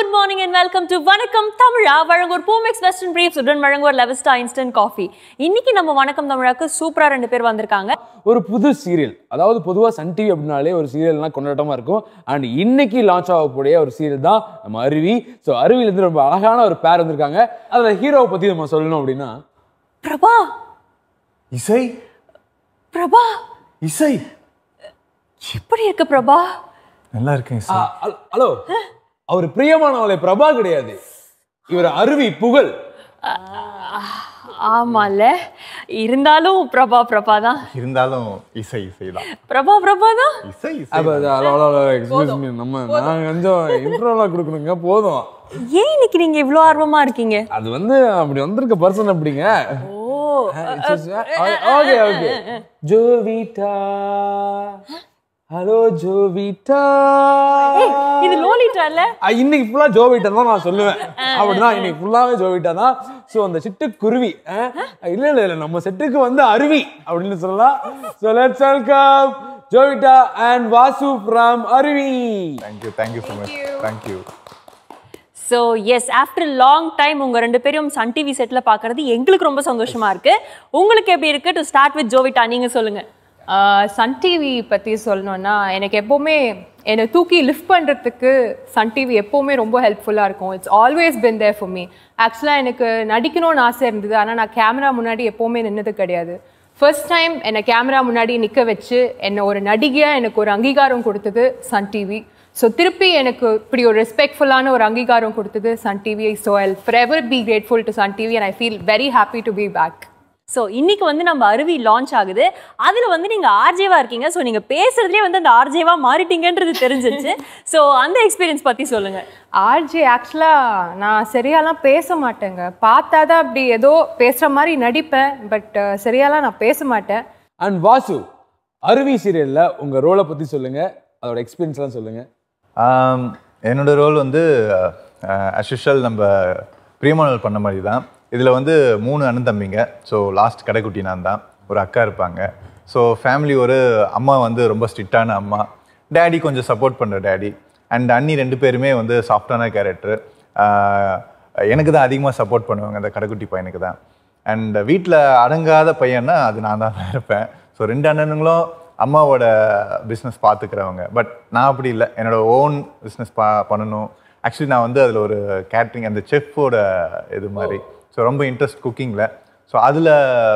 Good morning and welcome to வணக்கம் தமிழா வழங்கூர் Boomex western briefs உடன் வழங்குவர் லெவஸ்டா இன்ஸ்டன்ட் காஃபி இன்னைக்கு நம்ம வணக்கம் தமிழாக்கு சூப்பரா ரெண்டு பேர் வந்திருக்காங்க ஒரு புது சீரியல் அதாவது பொதுவாக சன் டிவி அப்படின்னாலே ஒரு சீரியல்னா கொண்டாட்டமாக இருக்கும் அண்ட் இன்னைக்கு லான்ச் ஆகக்கூடிய ஒரு சீரியல் தான் நம்ம அருவி ஸோ அருவியிலேருந்து ரொம்ப அழகான ஒரு பேர் வந்திருக்காங்க அதில் ஹீரோவை பற்றி நம்ம சொல்லணும் அப்படின்னா பிரபா இசை பிரபா இசை எப்படி இருக்கு பிரபா நல்லா இருக்கேன் ஹலோ அவர் பிரியமானவளை பிரபா கிடையாது இவர் அருவி புகழ் ஆமால இருந்தாலும் பிரபா பிரபா தான் இருந்தாலும் இசை இசை தான் பிரபா பிரபா தான் இசை எக்ஸ்கியூஸ் மீ நம்ம நான் கொஞ்சம் இன்ட்ரோல கொடுக்கணுங்க போதும் ஏன் இன்னைக்கு நீங்க இவ்வளவு ஆர்வமா இருக்கீங்க அது வந்து அப்படி வந்திருக்க பர்சன் அப்படிங்க oh okay okay Jovita hello Jovita சொல்லிடுறான்ல இன்னைக்கு ஃபுல்லா ஜோவிட்டர் தான் நான் சொல்லுவேன் அப்படிதான் இன்னைக்கு ஃபுல்லாவே ஜோவிட்டா தான் சோ அந்த சிட்டு குருவி இல்ல இல்ல இல்ல நம்ம செட்டுக்கு வந்து அருவி அப்படின்னு சொல்லலாம் so let's welcome Jovita and Vasu from Aruvi thank you thank you so much thank you so yes after long time உங்கள் ரெண்டு பேரும் சன் டிவி செட்டில் பார்க்குறது எங்களுக்கு ரொம்ப சந்தோஷமாக இருக்குது உங்களுக்கு எப்படி இருக்குது டு ஸ்டார்ட் வித் ஜோவிட்டா நீங்கள் சொல்லுங்கள் சன் டிவி பற்றி சொல்லணுன்னா எனக்கு எப்போவுமே என்னை தூக்கி லிஃப்ட் பண்ணுறதுக்கு சன் டிவி எப்போவுமே ரொம்ப ஹெல்ப்ஃபுல்லாக இருக்கும் இட்ஸ் ஆல்வேஸ் பின் தேர் ஃபுமி ஆக்சுவலாக எனக்கு நடிக்கணும்னு ஆசை இருந்தது ஆனால் நான் கேமரா முன்னாடி எப்போவுமே நின்னது கிடையாது ஃபர்ஸ்ட் டைம் என்னை கேமரா முன்னாடி நிற்க வச்சு என்னை ஒரு நடிகையாக எனக்கு ஒரு அங்கீகாரம் கொடுத்தது சன் டிவி ஸோ திருப்பி எனக்கு இப்படி ஒரு ரெஸ்பெக்ட்ஃபுல்லான ஒரு அங்கீகாரம் கொடுத்தது Sun TV so I forever be grateful to Sun TV and I feel very happy to be back ஸோ இன்னைக்கு வந்து நம்ம அருவி லான்ச் ஆகுது அதில் வந்து நீங்கள் ஆர்ஜேவாக இருக்கீங்க ஸோ நீங்கள் பேசுகிறதுலே வந்து அந்த ஆர்ஜேவாக மாறிட்டீங்கன்றது தெரிஞ்சிருச்சு ஸோ அந்த எக்ஸ்பீரியன்ஸ் பற்றி சொல்லுங்கள் ஆர்ஜே ஆக்சுவலாக நான் சரியாலாம் பேச மாட்டேங்க பார்த்தா தான் அப்படி ஏதோ பேசுகிற மாதிரி நடிப்பேன் பட் சரியாலாம் நான் பேச மாட்டேன் அண்ட் வாசு அருவி சீரியலில் உங்கள் ரோலை பற்றி சொல்லுங்கள் அதோட எக்ஸ்பீரியன்ஸ்லாம் சொல்லுங்கள் என்னோடய ரோல் வந்து அஷிஷல் நம்ம ப்ரீமோனல் பண்ண மாதிரி தான் இதில் வந்து மூணு அண்ணன் தம்பிங்க ஸோ லாஸ்ட் கடைக்குட்டி நான் தான் ஒரு அக்கா இருப்பாங்க ஸோ ஃபேமிலி ஒரு அம்மா வந்து ரொம்ப ஸ்ட்ரிக்டான அம்மா டேடி கொஞ்சம் சப்போர்ட் பண்ணுற டேடி அண்ட் அண்ணி ரெண்டு பேருமே வந்து சாஃப்டான கேரக்டர் எனக்கு தான் அதிகமாக சப்போர்ட் பண்ணுவாங்க அந்த கடைக்குட்டி பையனுக்கு தான் அண்ட் வீட்டில் அடங்காத பையன்னா அது நான் தான் இருப்பேன் ஸோ ரெண்டு அண்ணனுங்களும் அம்மாவோட பிஸ்னஸ் பார்த்துக்கிறவங்க பட் நான் அப்படி இல்லை என்னோடய ஓன் பிஸ்னஸ் பா பண்ணணும் ஆக்சுவலி நான் வந்து அதில் ஒரு கேட்ரிங் அந்த செஃப்போட இது மாதிரி ஸோ ரொம்ப இன்ட்ரெஸ்ட் குக்கிங்கில் ஸோ அதில்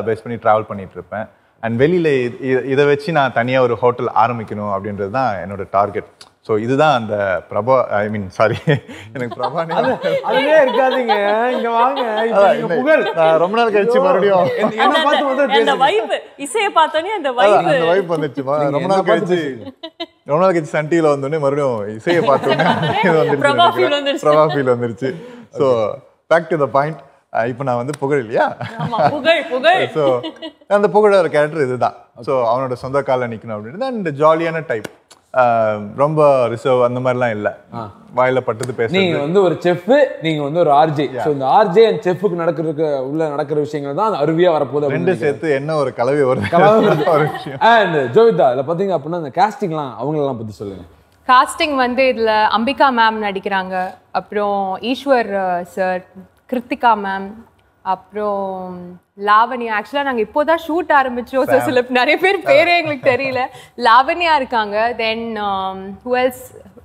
பேஸ் பண்ணி ட்ராவல் பண்ணிகிட்ருப்பேன் அண்ட் வெளியில் இது இதை வச்சு நான் தனியாக ஒரு ஹோட்டல் ஆரம்பிக்கணும் அப்படின்றது தான் என்னோடய டார்கெட் ஸோ இதுதான் அந்த பிரபா ஐ மீன் சாரி எனக்கு பிரபா அதுவே இருக்காதீங்க இங்க வாங்க புகழ் ரொம்ப நாள் கழிச்சு மறுபடியும் என்ன பார்த்து வந்து அந்த வைப் இசைய பார்த்தோனே அந்த வைப் அந்த வைப் வந்துச்சு ரொம்ப நாள் கழிச்சு ரொம்ப நாள் கழிச்சு சன் டிவில மறுபடியும் இசைய பார்த்தோனே வந்துருச்சு பிரபா ஃபீல் வந்துருச்சு so back to the point இப்போ நான் வந்து புகழ் இல்லையா ஸோ அந்த புகழோட கேரக்டர் இதுதான் ஸோ அவனோட சொந்த காலில் நிற்கணும் அப்படின்றது அண்ட் ஜாலியான டைப் ரொம்ப ரிசர்வ் அந்த மாதிரிலாம் இல்லை வாயில பட்டது பேச நீங்க வந்து ஒரு செஃப் நீங்க வந்து ஒரு ஆர்ஜே ஸோ இந்த ஆர்ஜே அண்ட் செஃப்புக்கு நடக்கிறதுக்கு உள்ள நடக்கிற விஷயங்கள் தான் அருவியா வரப்போகுது ரெண்டு சேர்த்து என்ன ஒரு கலவை ஒரு ஒரு விஷயம் அண்ட் ஜோவிதா இதில் பார்த்தீங்க அப்படின்னா அந்த காஸ்டிங்லாம் அவங்களெல்லாம் பற்றி சொல்லுங்க காஸ்டிங் வந்து இதில் அம்பிகா மேம் நடிக்கிறாங்க அப்புறம் ஈஸ்வர் சார் கிருத்திகா மேம் அப்புறம் லாவண்யா ஆக்சுவலாக நாங்கள் இப்போ தான் ஷூட் ஆரம்பித்தோம் ஸோ சில நிறைய பேர் பேரே எங்களுக்கு தெரியல லாவண்யா இருக்காங்க தென் ஹுவெல்ஸ்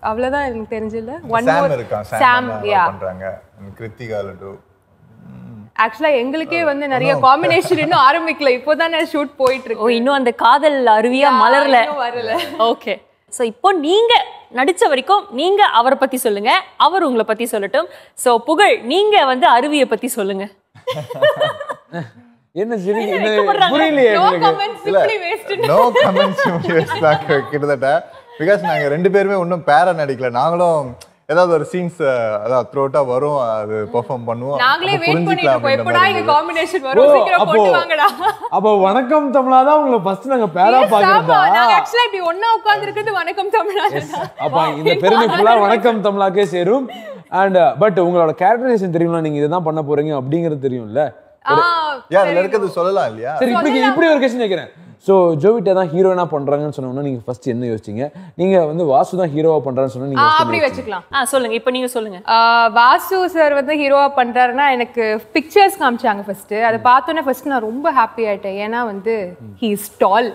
அவ்வளோதான் எனக்கு தெரிஞ்சில்ல ஒன் சாம் யா கிருத்திகா லட்டு ஆக்சுவலாக எங்களுக்கே வந்து நிறைய காம்பினேஷன் இன்னும் ஆரம்பிக்கல இப்போதான் ஷூட் போயிட்டு இருக்கோம் இன்னும் அந்த காதல் அருவியாக மலர்ல வரல ஓகே ஸோ இப்போ நீங்கள் நடித்த வரைக்கும் நீங்கள் அவரை பற்றி சொல்லுங்கள் அவர் உங்களை பற்றி சொல்லட்டும் ஸோ புகழ் நீங்கள் வந்து அருவியை பற்றி சொல்லுங்கள் என்ன சரி புரியல கிட்டத்தட்ட பிகாஸ் நாங்கள் ரெண்டு பேருமே ஒன்றும் பேர நடிக்கல நாங்களும் ஏதாவது ஒரு சீன்ஸ் அதாவது த்ரோட்டா வரும் அது பெர்ஃபார்ம் பண்ணுவோம் நாங்களே வெயிட் பண்ணிட்டு இருக்கோம் எப்படா இந்த காம்பினேஷன் வரும் சீக்கிரம் போட்டு வாங்கடா அப்ப வணக்கம் தமிழா தான் உங்களுக்கு ஃபர்ஸ்ட் நாங்க பேரா பாக்குறோம் நாங்க ஆக்சுவலா இப்படி ஒண்ணா உட்கார்ந்து வணக்கம் தமிழா அப்ப இந்த பெருமை ஃபுல்லா வணக்கம் தமிழாக்கே சேரும் அண்ட் பட் உங்களோட கரெக்டரைசேஷன் தெரியும்ல நீங்க இதுதான் பண்ண போறீங்க அப்படிங்கிறது தெரியும்ல யா இருக்கிறது சொல்லலாம் இல்லையா சரி இப்படி இப்படி ஒரு கொஸ்டின் கேக்குறேன் ஸோ ஜோவிட்டா தான் ஹீரோனா பண்றாங்கன்னு சொன்னோம்னா நீங்க ஃபர்ஸ்ட் என்ன யோசிச்சீங்க நீங்க வந்து வாசு தான் ஹீரோவா பண்றான்னு சொன்னா நீங்க அப்படி வச்சுக்கலாம் ஆ சொல்லுங்க இப்போ நீங்க சொல்லுங்க வாசு சார் வந்து ஹீரோவா பண்றாருன்னா எனக்கு பிக்சர்ஸ் காமிச்சாங்க ஃபர்ஸ்ட் அதை பார்த்தோன்னே ஃபர்ஸ்ட் நான் ரொம்ப ஹாப்பி ஆயிட்டேன் ஏன்னா வந்து ஹீ இஸ் டால்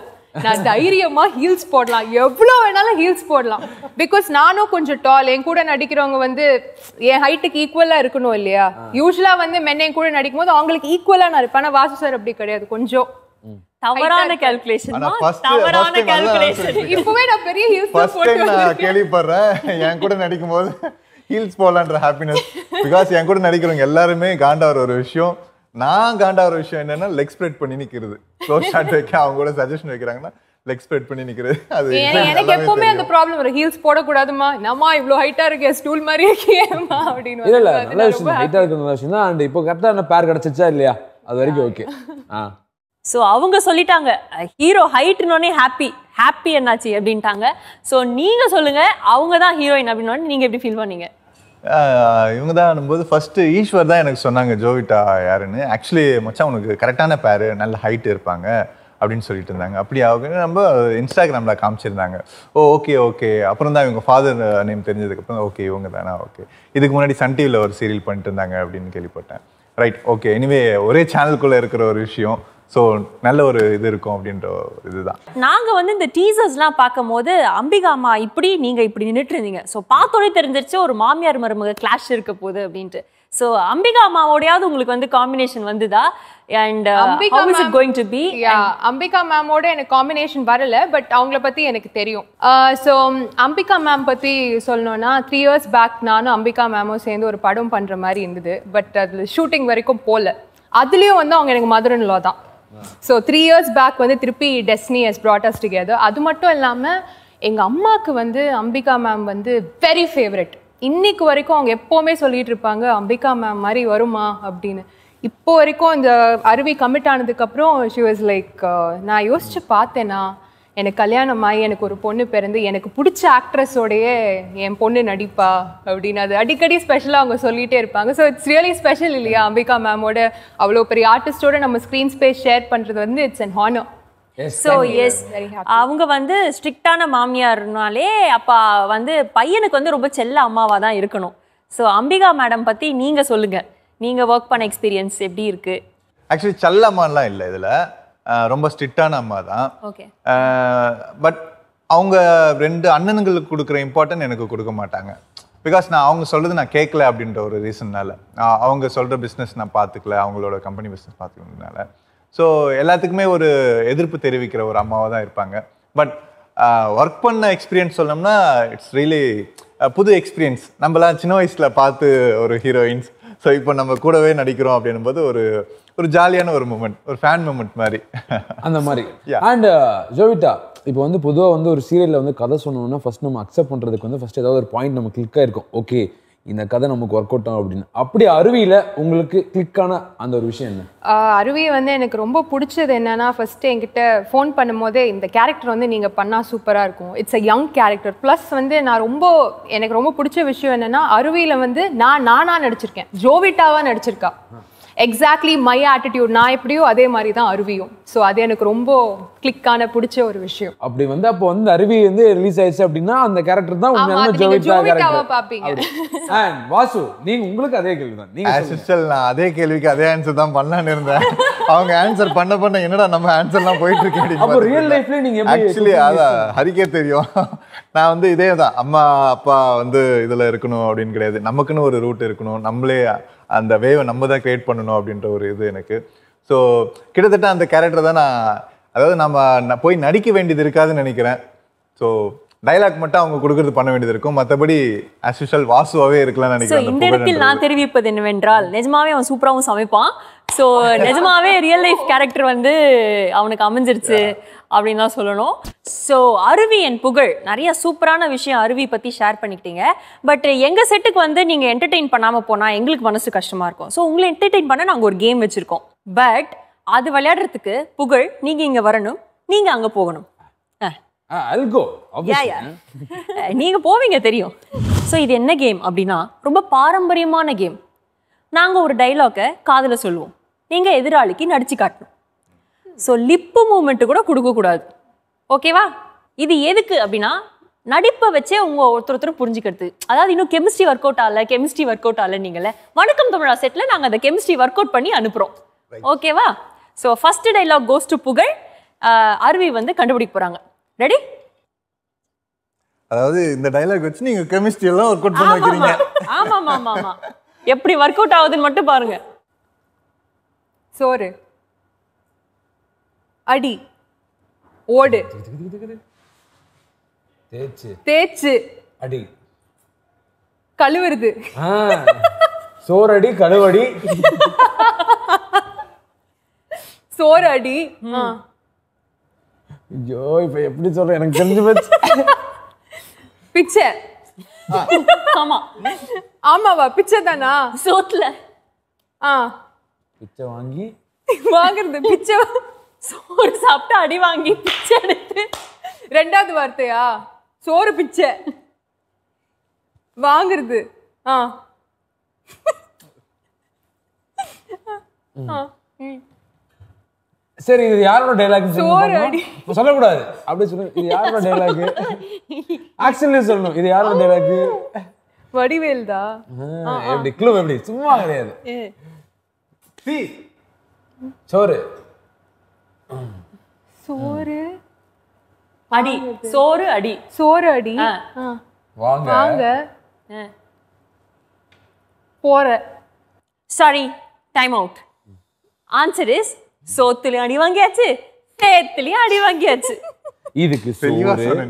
நான் தைரியமா ஹீல்ஸ் போடலாம் எவ்வளோ வேணாலும் ஹீல்ஸ் போடலாம் பிகாஸ் நானும் கொஞ்சம் டால் என் கூட நடிக்கிறவங்க வந்து என் ஹைட்டுக்கு ஈக்குவலாக இருக்கணும் இல்லையா யூஸ்வலா வந்து மென்ன என் கூட நடிக்கும் போது அவங்களுக்கு ஈக்குவலா நான் இருப்பேன் ஆனால் வாசு சார் அப்படி கிடையாது கொஞ்சம் தவறான கேல்குலேஷன் தவறான கேல்குலேஷன் இப்பவே நான் பெரிய ஹீல்ஸ் போட்டு கேள்விப்படுறேன் என் கூட நடிக்கும் போது ஹீல்ஸ் போடலான்ற ஹாப்பினஸ் பிகாஸ் என் கூட நடிக்கிறவங்க எல்லாருமே காண்டாவற ஒரு விஷயம் நான் காண்டாவற விஷயம் என்னன்னா லெக் ஸ்ப்ரெட் பண்ணி நிக்கிறது க்ளோஸ் ஷாட் வைக்க அவங்க கூட சஜஷன் வைக்கிறாங்கன்னா லெக் ஸ்ப்ரெட் பண்ணி நிக்கிறது அது எனக்கு எப்பவுமே அந்த ப்ராப்ளம் வரும் ஹீல்ஸ் போடக்கூடாதுமா என்னம்மா இவ்ளோ ஹைட்டா இருக்கே ஸ்டூல் மாதிரி இருக்கேமா அப்படின்னு இல்ல இல்ல நல்ல விஷயம் ஹைட்டா இருக்கிற விஷயம் தான் அண்ட் இப்போ கரெக்டா கரெக்டாக பேர் கிடைச்சிச்சா இல்லையா அது வரைக்கும் ஓகே ஆ ஸோ அவங்க சொல்லிட்டாங்க ஹீரோ ஹைட்னோடனே ஹாப்பி ஹாப்பி என்னாச்சு அப்படின்ட்டாங்க ஸோ நீங்கள் சொல்லுங்கள் அவங்க தான் ஹீரோயின் அப்படின்னு நீங்கள் எப்படி ஃபீல் பண்ணீங்க இவங்க தான் போது ஃபஸ்ட்டு ஈஸ்வர் தான் எனக்கு சொன்னாங்க ஜோவிட்டா யாருன்னு ஆக்சுவலி மச்சா உனக்கு கரெக்டான பேர் நல்ல ஹைட் இருப்பாங்க அப்படின்னு சொல்லிட்டு இருந்தாங்க அப்படி அவங்க நம்ம இன்ஸ்டாகிராமில் காமிச்சிருந்தாங்க ஓ ஓகே ஓகே அப்புறம் தான் இவங்க ஃபாதர் நேம் தெரிஞ்சதுக்கப்புறம் ஓகே இவங்க தானா ஓகே இதுக்கு முன்னாடி சன் டிவியில் ஒரு சீரியல் பண்ணிட்டு இருந்தாங்க அப்படின்னு கேள்விப்பட்டேன் ரைட் ஓகே எனிவே ஒரே சேனலுக்குள்ளே இருக்கிற ஒரு விஷயம் ஸோ நல்ல ஒரு இது இருக்கும் அப்படின்ற இதுதான் நாங்கள் வந்து இந்த டீசர்ஸ்லாம் பார்க்கும் போது அம்பிகா அம்மா இப்படி நீங்கள் இப்படி நின்றுட்டு இருந்தீங்க ஸோ பார்த்தோடே தெரிஞ்சிருச்சு ஒரு மாமியார் மருமக கிளாஷ் இருக்க போகுது அப்படின்ட்டு ஸோ அம்பிகா அம்மாவோடையாவது உங்களுக்கு வந்து காம்பினேஷன் வந்துதா and uh, Ambika is it going to be Ambika மேமோட எனக்கு காம்பினேஷன் வரல பட் அவங்கள பத்தி எனக்கு தெரியும் so uh, um, Ambika ma'am பத்தி சொல்லணும்னா த்ரீ இயர்ஸ் பேக் நானும் அம்பிகா மேமும் சேர்ந்து ஒரு படம் பண்ற மாதிரி இருந்தது பட் அது ஷூட்டிங் வரைக்கும் போகல அதுலயும் வந்து அவங்க எனக்கு மதுரன் தான் ஸோ த்ரீ இயர்ஸ் பேக் வந்து திருப்பி டெஸ்னி எஸ் ப்ராட்டஸ் டுகெதர் அது மட்டும் இல்லாமல் எங்கள் அம்மாவுக்கு வந்து அம்பிகா மேம் வந்து வெரி ஃபேவரட் இன்னைக்கு வரைக்கும் அவங்க எப்போவுமே சொல்லிட்டு இருப்பாங்க அம்பிகா மேம் மாதிரி வருமா அப்படின்னு இப்போ வரைக்கும் இந்த அருவி கமிட் ஆனதுக்கப்புறம் ஷி வாஸ் லைக் நான் யோசிச்சு பார்த்தேன்னா எனக்கு கல்யாணம் ஆகி எனக்கு ஒரு பொண்ணு பிறந்து எனக்கு பிடிச்ச ஆக்ட்ரஸோடைய என் பொண்ணு நடிப்பா அப்படின்னு அது அடிக்கடி ஸ்பெஷலாக அவங்க சொல்லிகிட்டே இருப்பாங்க ஸோ இட்ஸ் ரியலி ஸ்பெஷல் இல்லையா அம்பிகா மேமோட அவ்வளோ பெரிய ஆர்டிஸ்டோட நம்ம ஸ்க்ரீன் ஸ்பேஸ் ஷேர் பண்ணுறது வந்து இட்ஸ் அண்ட் ஹானோ ஸோ எஸ் அவங்க வந்து ஸ்ட்ரிக்டான மாமியார்னாலே அப்போ வந்து பையனுக்கு வந்து ரொம்ப செல்ல அம்மாவாக தான் இருக்கணும் ஸோ அம்பிகா மேடம் பற்றி நீங்கள் சொல்லுங்கள் நீங்கள் ஒர்க் பண்ண எக்ஸ்பீரியன்ஸ் எப்படி இருக்குது ஆக்சுவலி செல்ல அம்மாலாம் இல்லை இதில் ரொம்ப ஸ்ட்ரிக்டான அம்மா தான் பட் அவங்க ரெண்டு அண்ணனுங்களுக்கு கொடுக்குற இம்பார்ட்டன்ட் எனக்கு கொடுக்க மாட்டாங்க பிகாஸ் நான் அவங்க சொல்கிறது நான் கேட்கல அப்படின்ற ஒரு ரீசன்னால அவங்க சொல்கிற பிஸ்னஸ் நான் பார்த்துக்கல அவங்களோட கம்பெனி பிஸ்னஸ் பார்த்துக்கிறதுனால ஸோ எல்லாத்துக்குமே ஒரு எதிர்ப்பு தெரிவிக்கிற ஒரு அம்மாவாக தான் இருப்பாங்க பட் ஒர்க் பண்ண எக்ஸ்பீரியன்ஸ் சொன்னோம்னா இட்ஸ் ரியலி புது எக்ஸ்பீரியன்ஸ் நம்மளாம் சின்ன வயசில் பார்த்து ஒரு ஹீரோயின்ஸ் ஸோ இப்போ நம்ம கூடவே நடிக்கிறோம் அப்படின்னும் போது ஒரு ஒரு ஜாலியான ஒரு மூமெண்ட் ஒரு ஃபேன் மூமெண்ட் மாதிரி அந்த மாதிரி அண்ட் uh, ஜோவிட்டா இப்போ வந்து பொதுவாக வந்து ஒரு சீரியலில் வந்து கதை சொன்னோம்னா ஃபஸ்ட் நம்ம அக்செப்ட் பண்ணுறதுக்கு வந்து ஃபஸ்ட் ஏதாவது ஒரு பாயிண்ட் நம்ம கிளிக்காக இருக்கும் ஓகே இந்த கதை நமக்கு ஒர்க் அவுட் ஆகும் அப்படின்னு அப்படி அருவியில் உங்களுக்கு கிளிக்கான அந்த ஒரு விஷயம் என்ன அருவியை வந்து எனக்கு ரொம்ப பிடிச்சது என்னன்னா ஃபஸ்ட்டு என்கிட்ட ஃபோன் பண்ணும்போதே இந்த கேரக்டர் வந்து நீங்கள் பண்ணால் சூப்பராக இருக்கும் it's a young character plus வந்து நான் ரொம்ப எனக்கு ரொம்ப பிடிச்ச விஷயம் என்னென்னா அருவியில் வந்து நான் நானாக நடிச்சிருக்கேன் ஜோவிட்டாவாக நடிச்சிருக்கா எக்ஸாக்ட்லி மை ஆட்டிடியூட் நான் எப்படியோ அதே மாதிரி தான் அருவியும் ஸோ அது எனக்கு ரொம்ப கிளிக்கான பிடிச்ச ஒரு விஷயம் அப்படி வந்து அப்போ வந்து அருவி வந்து ரிலீஸ் ஆயிடுச்சு அப்படின்னா அந்த கேரக்டர் தான் உண்மையான ஜோவிதா பாப்பீங்க வாசு நீங்க உங்களுக்கு அதே கேள்வி தான் நீங்க சிஸ்டர் நான் அதே கேள்விக்கு அதே ஆன்சர் தான் பண்ணலான்னு இருந்தேன் அவங்க ஆன்சர் பண்ண பண்ண என்னடா நம்ம ஆன்சர்லாம் போயிட்டு இருக்கேன் அப்போ ரியல் லைஃப்ல நீங்க ஆக்சுவலி அதான் ஹரிக்கே தெரியும் நான் வந்து இதே தான் அம்மா அப்பா வந்து இதில் இருக்கணும் அப்படின்னு கிடையாது நமக்குன்னு ஒரு ரூட் இருக்கணும் நம்மளே அந்த வேவை நம்ம தான் க்ரியேட் பண்ணணும் அப்படின்ற ஒரு இது எனக்கு ஸோ கிட்டத்தட்ட அந்த கேரக்டர் தான் நான் அதாவது நம்ம போய் நடிக்க வேண்டியது இருக்காதுன்னு நினைக்கிறேன் ஸோ டைலாக் மட்டும் அவங்க கொடுக்கறது பண்ண வேண்டியது இருக்கும் மற்றபடி ஆஸ் வாசுவாகவே இருக்கலாம் நினைக்கிறேன் இந்த இடத்தில் நான் தெரிவிப்பது என்னவென்றால் நிஜமாவே அவன் சூப்பராகவும் சமைப்பான் ஸோ நிஜமாவே ரியல் லைஃப் கேரக்டர் வந்து அவனுக்கு அமைஞ்சிருச்சு அப்படின்னு தான் சொல்லணும் ஸோ அருவி என் புகழ் நிறைய சூப்பரான விஷயம் அருவி பற்றி ஷேர் பண்ணிக்கிட்டீங்க பட் எங்கள் செட்டுக்கு வந்து நீங்கள் என்டர்டெயின் பண்ணாமல் போனால் எங்களுக்கு மனசு கஷ்டமாக இருக்கும் ஸோ உங்களை என்டர்டெயின் பண்ண நாங்கள் ஒரு கேம் வச்சுருக்கோம் பட் அது விளையாடுறதுக்கு புகழ் நீங்கள் இங்கே வரணும் நீங்கள் அங்கே போகணும் நீங்க போவீங்க தெரியும் ஸோ இது என்ன கேம் அப்படின்னா ரொம்ப பாரம்பரியமான கேம் நாங்கள் ஒரு டைலாக்கை காதில் சொல்லுவோம் நீங்கள் எதிராளிக்கு நடிச்சு காட்டணும் ஸோ லிப்பு மூமெண்ட்டு கூட கொடுக்கக்கூடாது ஓகேவா இது எதுக்கு அப்படின்னா நடிப்பை வச்சே உங்க ஒருத்தர் ஒருத்தர் புரிஞ்சுக்கிறது அதாவது இன்னும் கெமிஸ்ட்ரி ஒர்க் அவுட் ஆகல கெமிஸ்ட்ரி ஒர்க் அவுட் ஆகல நீங்கள வணக்கம் தமிழா செட்ல நாங்கள் அந்த கெமிஸ்ட்ரி ஒர்க் அவுட் பண்ணி அனுப்புறோம் ஓகேவா so first dialogue goes to Pugazh Aruvi வந்து கண்டுபிடிக்க போறாங்க ரெடி அதாவது இந்த டைலாக் வச்சு நீங்க கெமிஸ்ட்ரி எல்லாம் ஒர்க் அவுட் பண்ண வைக்கிறீங்க ஆமா ஆமா ஆமா எப்படி ஒர்க் அவுட் ஆகுதுன்னு மட்டும் பாருங்க சோறு அடி ஓடு தேச்சு தேய்ச்சு அடி கழுவுறது அடி கழுவடி சோறு அடி ஐயோ இப்ப எப்படி சொல்ற எனக்கு தெரிஞ்சு போச்சு பிச்சை ஆமா ஆமாவா பிச்சை தானா சோத்துல ஆ பிச்சை வாங்கி வாங்குறது பிச்சை சோறு சாப்பிட்டு அடி வாங்கி பிச்சை எடுத்து ரெண்டாவது வார்த்தையா சோறு பிச்சை வாங்குறது ஆ சரி இது யாரோட டைலாக் சோறு அடி சொல்லக்கூடாது அப்படி சொல்லு இது யாரோட டைலாக் ஆக்சுவலி சொல்லணும் இது யாரோட டைலாக் வடிவேல் தான் எப்படி கிளூ எப்படி சும்மா கிடையாது சோறு சோறு அடி சோறு அடி சோறு அடி வாங்க வாங்க போற sorry time out answer is சோத்துலயும் அடி வாங்கியாச்சு சேத்துலயும் அடி வாங்கியாச்சு இதுக்கு சோறு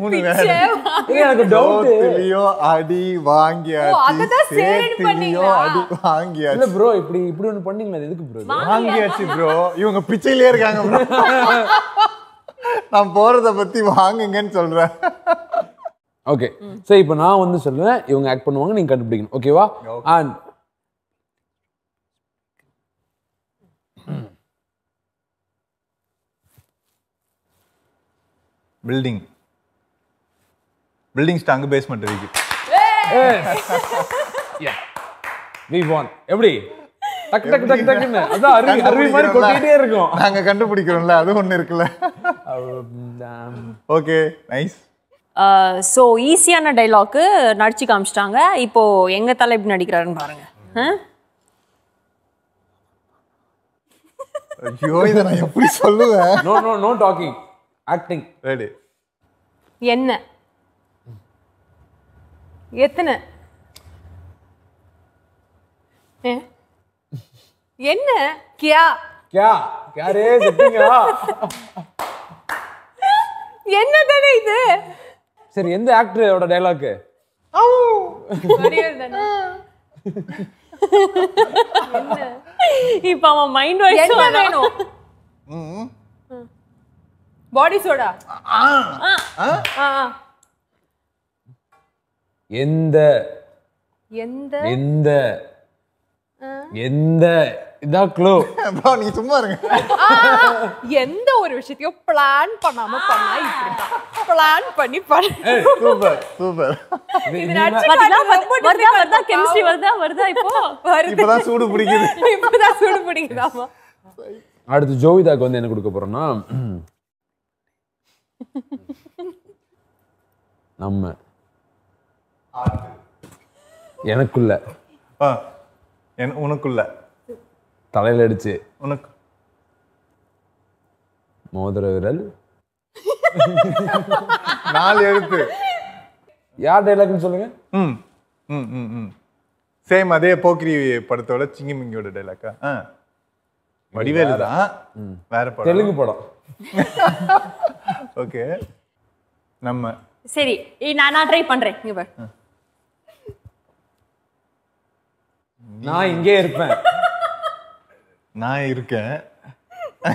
மூணு எனக்கு டவுட் அடி வாங்கியாச்சு சேத்திலியோ அடி வாங்கியாச்சு இல்ல ப்ரோ இப்படி இப்படி ஒன்னு பண்ணீங்களா எதுக்கு ப்ரோ வாங்கியாச்சு ப்ரோ இவங்க பிச்சையிலே இருக்காங்க ப்ரோ நான் போறத பத்தி வாங்குங்கன்னு சொல்றேன் ஓகே சரி இப்போ நான் வந்து சொல்லுவேன் இவங்க ஆக்ட் பண்ணுவாங்க நீங்க கண்டுபிடிக்கணும் ஓகேவா and building building strong basement இருக்கு எப்படி அருவி அருவி மாதிரி இருக்கும் கண்டுபிடிக்கிறோம்ல அது இருக்குல்ல ஓகே நைஸ் ஸோ ஈஸியான நடிச்சு காமிச்சிட்டாங்க இப்போ எங்க தலை எப்படி நடிக்கிறாருன்னு பாருங்க எப்படி சொல்லுவேன் no no no talking acting என்ன எத்தனை என்ன கியா கியா கியா ரே செட்டிங்கா என்ன தானே இது சரி எந்த ஆக்டரோட டயலாக் இப்ப அவன் மைண்ட் வாய்ஸ் வேணும் பாடி சோடா எந்த எந்த எந்த எந்த சும்மா எந்த ஒரு விஷயத்தையும் பிளான் பண்ணாம பிளான் பண்ணி வருதா வருதா வருதா சூடு பிடிக்குது அடுத்து ஜோவிதாக்கு வந்து என்ன கொடுக்க நம்ம எனக்குள்ள ஆ என உனக்குள்ள தலையில் அடிச்சு உனக்கு மோதிர விரல் நாலு எழுத்து யார் டைலாக்னு சொல்லுங்க ம் ம் ம் ம் சேம் அதே போக்கிரி படத்தோட சிங்கிமிங்கியோட டைலாக்கா ஆ வடிவேலு தான் வேற படம் தெலுங்கு படம் ஓகே நம்ம சரி நானா ட்ரை பண்றேன் இங்க பாரு நான் இங்கே இருப்பேன் நான் இருக்கேன்